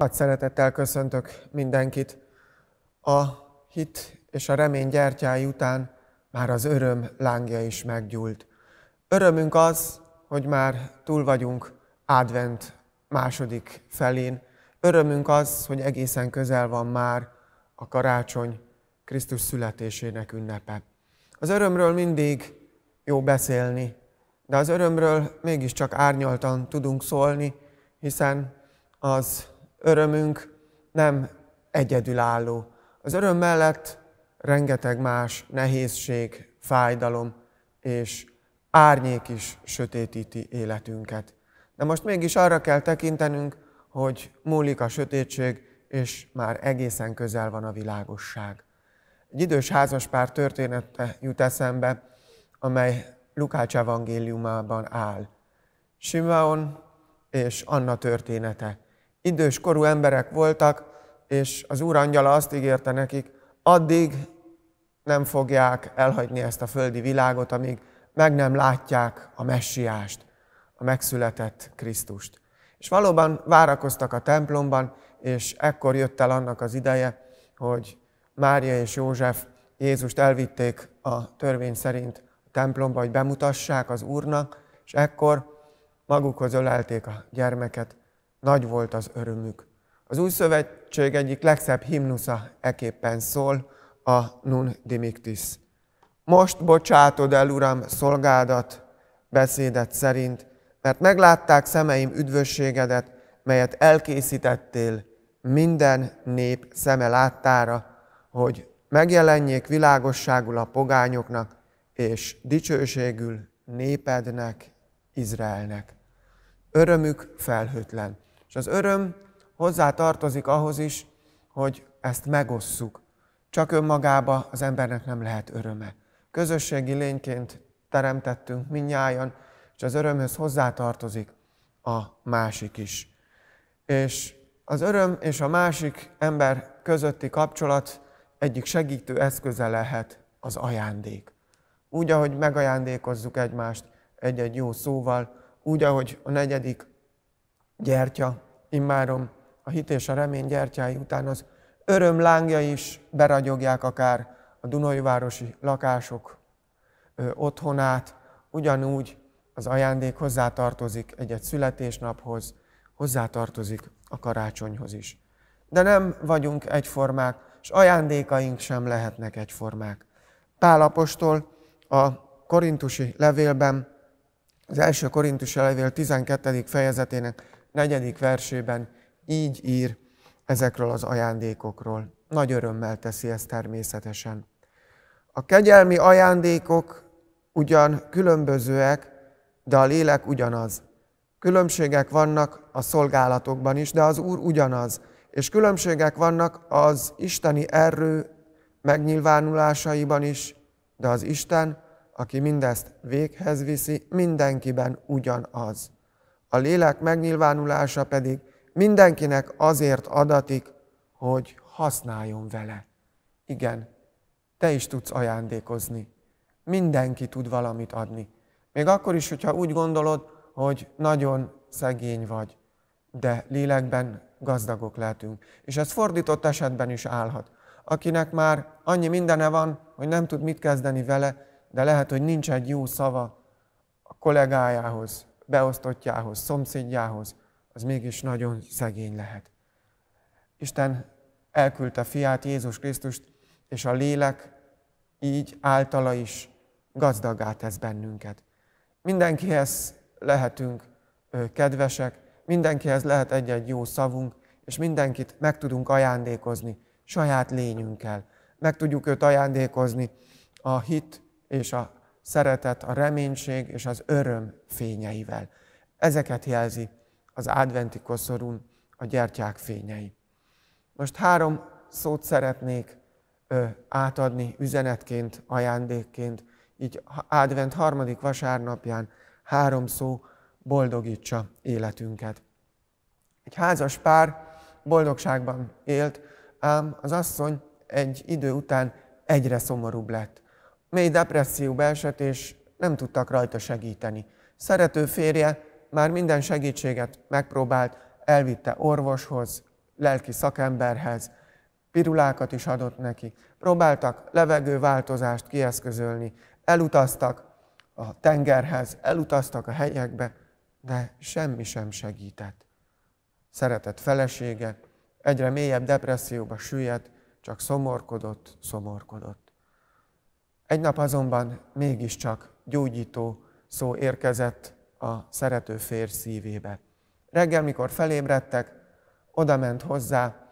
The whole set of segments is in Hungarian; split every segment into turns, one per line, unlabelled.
Nagy szeretettel köszöntök mindenkit. A hit és a remény gyertyái után már az öröm lángja is meggyúlt. Örömünk az, hogy már túl vagyunk advent második felén. Örömünk az, hogy egészen közel van már a karácsony Krisztus születésének ünnepe. Az örömről mindig jó beszélni, de az örömről mégiscsak árnyaltan tudunk szólni, hiszen az örömünk nem egyedülálló. Az öröm mellett rengeteg más nehézség, fájdalom és árnyék is sötétíti életünket. De most mégis arra kell tekintenünk, hogy múlik a sötétség, és már egészen közel van a világosság. Egy idős házaspár története jut eszembe, amely Lukács evangéliumában áll. Simeon és Anna története. Idős korú emberek voltak, és az Úr angyala azt ígérte nekik, addig nem fogják elhagyni ezt a földi világot, amíg meg nem látják a messiást, a megszületett Krisztust. És valóban várakoztak a templomban, és ekkor jött el annak az ideje, hogy Mária és József Jézust elvitték a törvény szerint a templomba, hogy bemutassák az Úrnak, és ekkor magukhoz ölelték a gyermeket, nagy volt az örömük. Az új szövetség egyik legszebb himnusza eképpen szól, a Nun Dimictis. Most bocsátod el, Uram, szolgádat, beszédet szerint, mert meglátták szemeim üdvösségedet, melyet elkészítettél minden nép szeme láttára, hogy megjelenjék világosságul a pogányoknak, és dicsőségül népednek, Izraelnek. Örömük felhőtlen. És az öröm hozzá tartozik ahhoz is, hogy ezt megosszuk. Csak önmagába az embernek nem lehet öröme. Közösségi lényként teremtettünk minnyájan, és az örömhöz hozzátartozik a másik is. És az öröm és a másik ember közötti kapcsolat egyik segítő eszköze lehet az ajándék. Úgy, ahogy megajándékozzuk egymást egy-egy jó szóval, úgy, ahogy a negyedik gyertya, immárom a hit és a remény gyertyái után az öröm lángja is beragyogják akár a Dunajvárosi lakások ö, otthonát, ugyanúgy az ajándék hozzátartozik egy-egy születésnaphoz, hozzátartozik a karácsonyhoz is. De nem vagyunk egyformák, és ajándékaink sem lehetnek egyformák. Pálapostól a korintusi levélben, az első korintusi levél 12. fejezetének negyedik versében így ír ezekről az ajándékokról. Nagy örömmel teszi ezt természetesen. A kegyelmi ajándékok ugyan különbözőek, de a lélek ugyanaz. Különbségek vannak a szolgálatokban is, de az Úr ugyanaz. És különbségek vannak az isteni erő megnyilvánulásaiban is, de az Isten, aki mindezt véghez viszi, mindenkiben ugyanaz a lélek megnyilvánulása pedig mindenkinek azért adatik, hogy használjon vele. Igen, te is tudsz ajándékozni. Mindenki tud valamit adni. Még akkor is, hogyha úgy gondolod, hogy nagyon szegény vagy, de lélekben gazdagok lehetünk. És ez fordított esetben is állhat. Akinek már annyi mindene van, hogy nem tud mit kezdeni vele, de lehet, hogy nincs egy jó szava a kollégájához, beosztottjához, szomszédjához, az mégis nagyon szegény lehet. Isten elküldte fiát, Jézus Krisztust, és a lélek így általa is gazdagá tesz bennünket. Mindenkihez lehetünk kedvesek, mindenkihez lehet egy-egy jó szavunk, és mindenkit meg tudunk ajándékozni saját lényünkkel. Meg tudjuk őt ajándékozni a hit és a szeretet, a reménység és az öröm fényeivel. Ezeket jelzi az adventi koszorún a gyertyák fényei. Most három szót szeretnék ö, átadni üzenetként, ajándékként, így advent harmadik vasárnapján három szó boldogítsa életünket. Egy házas pár boldogságban élt, ám az asszony egy idő után egyre szomorúbb lett mély depresszióba esett, és nem tudtak rajta segíteni. Szerető férje már minden segítséget megpróbált, elvitte orvoshoz, lelki szakemberhez, pirulákat is adott neki. Próbáltak levegőváltozást kieszközölni, elutaztak a tengerhez, elutaztak a hegyekbe, de semmi sem segített. Szeretett felesége egyre mélyebb depresszióba süllyedt, csak szomorkodott, szomorkodott. Egy nap azonban mégiscsak gyógyító szó érkezett a szerető férj szívébe. Reggel, mikor felébredtek, oda ment hozzá,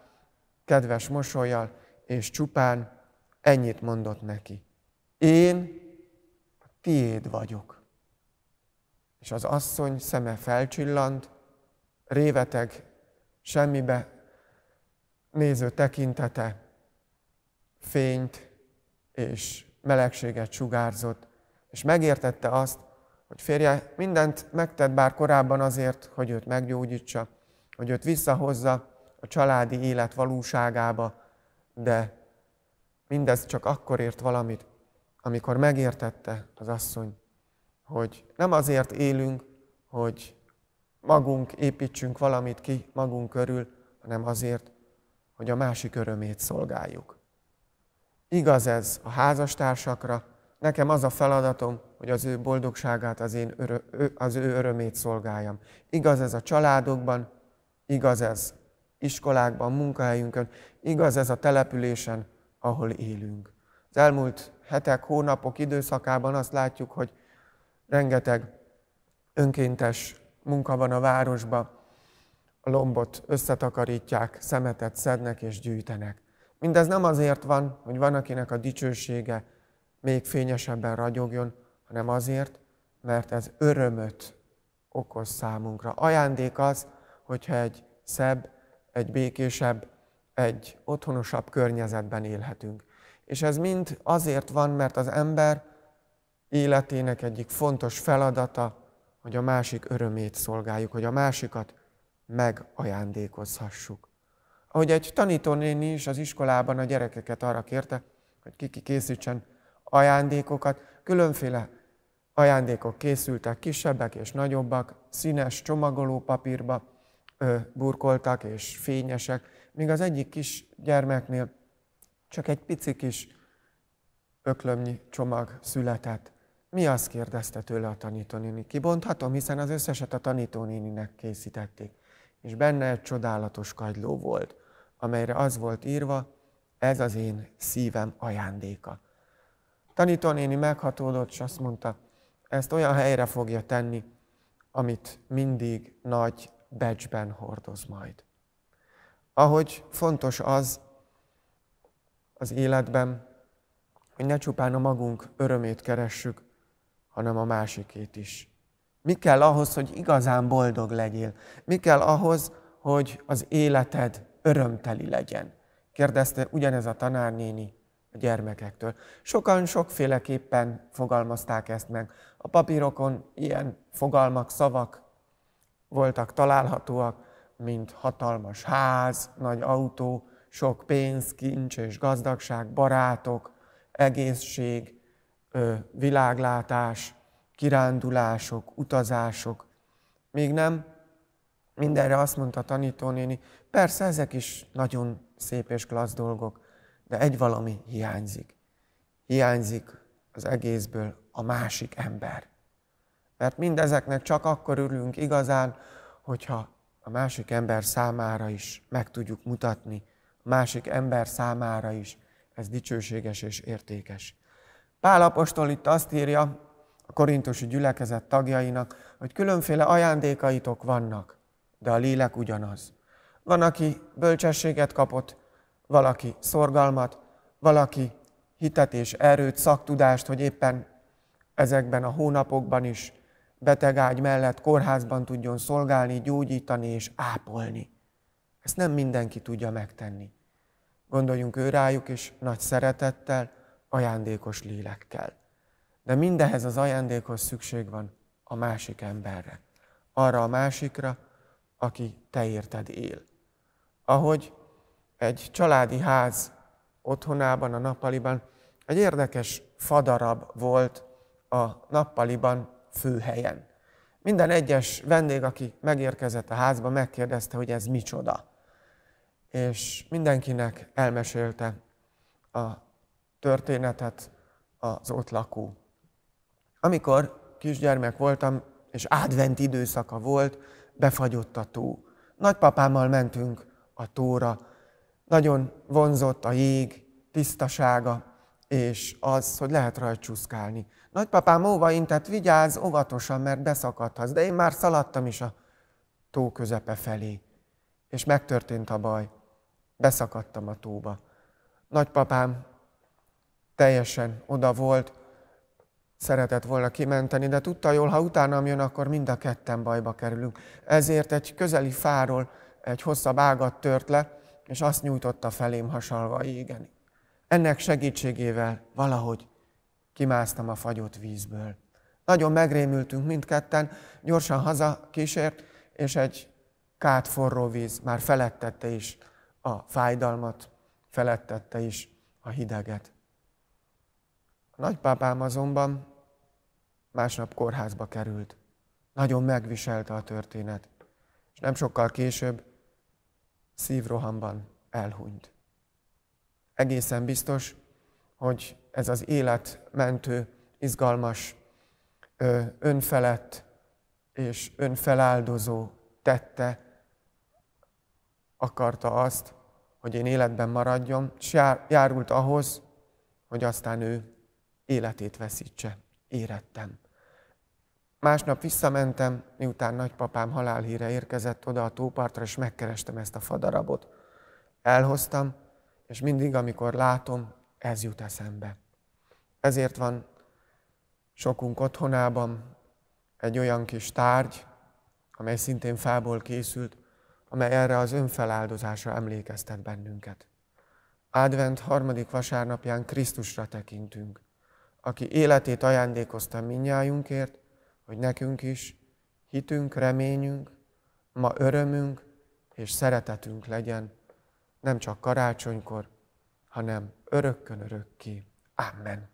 kedves mosolyjal, és csupán ennyit mondott neki. Én a tiéd vagyok. És az asszony szeme felcsillant, réveteg, semmibe néző tekintete fényt és melegséget sugárzott, és megértette azt, hogy férje mindent megtett bár korábban azért, hogy őt meggyógyítsa, hogy őt visszahozza a családi élet valóságába, de mindez csak akkor ért valamit, amikor megértette az asszony, hogy nem azért élünk, hogy magunk építsünk valamit ki magunk körül, hanem azért, hogy a másik örömét szolgáljuk. Igaz ez a házastársakra, nekem az a feladatom, hogy az ő boldogságát, az, én örö, az ő örömét szolgáljam. Igaz ez a családokban, igaz ez iskolákban, munkahelyünkön, igaz ez a településen, ahol élünk. Az elmúlt hetek, hónapok időszakában azt látjuk, hogy rengeteg önkéntes munka van a városban, a lombot összetakarítják, szemetet szednek és gyűjtenek. Mindez nem azért van, hogy van akinek a dicsősége még fényesebben ragyogjon, hanem azért, mert ez örömöt okoz számunkra. Ajándék az, hogyha egy szebb, egy békésebb, egy otthonosabb környezetben élhetünk. És ez mind azért van, mert az ember életének egyik fontos feladata, hogy a másik örömét szolgáljuk, hogy a másikat megajándékozhassuk hogy egy tanítónéni is az iskolában a gyerekeket arra kérte, hogy kiki készítsen ajándékokat. Különféle ajándékok készültek, kisebbek és nagyobbak, színes csomagoló papírba burkoltak és fényesek. Még az egyik kis gyermeknél csak egy pici kis öklömnyi csomag született. Mi azt kérdezte tőle a tanítónéni? Kibonthatom, hiszen az összeset a tanítónéninek készítették. És benne egy csodálatos kagyló volt amelyre az volt írva, ez az én szívem ajándéka. Tanítónéni meghatódott, és azt mondta, ezt olyan helyre fogja tenni, amit mindig nagy becsben hordoz majd. Ahogy fontos az az életben, hogy ne csupán a magunk örömét keressük, hanem a másikét is. Mi kell ahhoz, hogy igazán boldog legyél? Mi kell ahhoz, hogy az életed örömteli legyen, kérdezte ugyanez a tanárnéni a gyermekektől. Sokan sokféleképpen fogalmazták ezt meg. A papírokon ilyen fogalmak, szavak voltak találhatóak, mint hatalmas ház, nagy autó, sok pénz, kincs és gazdagság, barátok, egészség, világlátás, kirándulások, utazások. Még nem Mindenre azt mondta a tanítónéni, persze ezek is nagyon szép és klassz dolgok, de egy valami hiányzik. Hiányzik az egészből a másik ember. Mert mindezeknek csak akkor ülünk igazán, hogyha a másik ember számára is meg tudjuk mutatni, a másik ember számára is ez dicsőséges és értékes. Pál apostol itt azt írja a korintusi gyülekezet tagjainak, hogy különféle ajándékaitok vannak, de a lélek ugyanaz. Van, aki bölcsességet kapott, valaki szorgalmat, valaki hitet és erőt, szaktudást, hogy éppen ezekben a hónapokban is betegágy mellett kórházban tudjon szolgálni, gyógyítani és ápolni. Ezt nem mindenki tudja megtenni. Gondoljunk ő rájuk is nagy szeretettel, ajándékos lélekkel. De mindehez az ajándékhoz szükség van a másik emberre. Arra a másikra, aki te érted él. Ahogy egy családi ház otthonában, a nappaliban, egy érdekes fadarab volt a nappaliban főhelyen. Minden egyes vendég, aki megérkezett a házba, megkérdezte, hogy ez micsoda. És mindenkinek elmesélte a történetet az ott lakó. Amikor kisgyermek voltam, és advent időszaka volt, befagyott a tó. Nagypapámmal mentünk a tóra, nagyon vonzott a jég, tisztasága, és az, hogy lehet rajta csúszkálni. Nagypapám óva intett, vigyázz óvatosan, mert beszakadhatsz, de én már szaladtam is a tó közepe felé. És megtörtént a baj. Beszakadtam a tóba. Nagypapám teljesen oda volt, szeretett volna kimenteni, de tudta jól, ha utánam jön, akkor mind a ketten bajba kerülünk. Ezért egy közeli fáról egy hosszabb ágat tört le, és azt nyújtotta felém hasalva Igen, Ennek segítségével valahogy kimásztam a fagyott vízből. Nagyon megrémültünk mindketten, gyorsan haza kísért, és egy kát forró víz már felettette is a fájdalmat, felettette is a hideget. A nagypapám azonban másnap kórházba került. Nagyon megviselte a történet, és nem sokkal később szívrohamban elhunyt. Egészen biztos, hogy ez az életmentő, izgalmas, önfelett és önfeláldozó tette akarta azt, hogy én életben maradjon, és járult ahhoz, hogy aztán ő életét veszítse érettem. Másnap visszamentem, miután nagypapám halálhíre érkezett oda a tópartra, és megkerestem ezt a fadarabot. Elhoztam, és mindig, amikor látom, ez jut eszembe. Ezért van sokunk otthonában egy olyan kis tárgy, amely szintén fából készült, amely erre az önfeláldozásra emlékeztet bennünket. Advent harmadik vasárnapján Krisztusra tekintünk aki életét ajándékozta minnyájunkért, hogy nekünk is hitünk, reményünk, ma örömünk és szeretetünk legyen, nem csak karácsonykor, hanem örökkön örökké. Amen.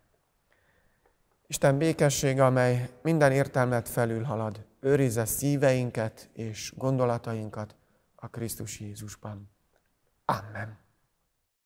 Isten békessége, amely minden értelmet felülhalad, őrizze szíveinket és gondolatainkat a Krisztus Jézusban. Amen.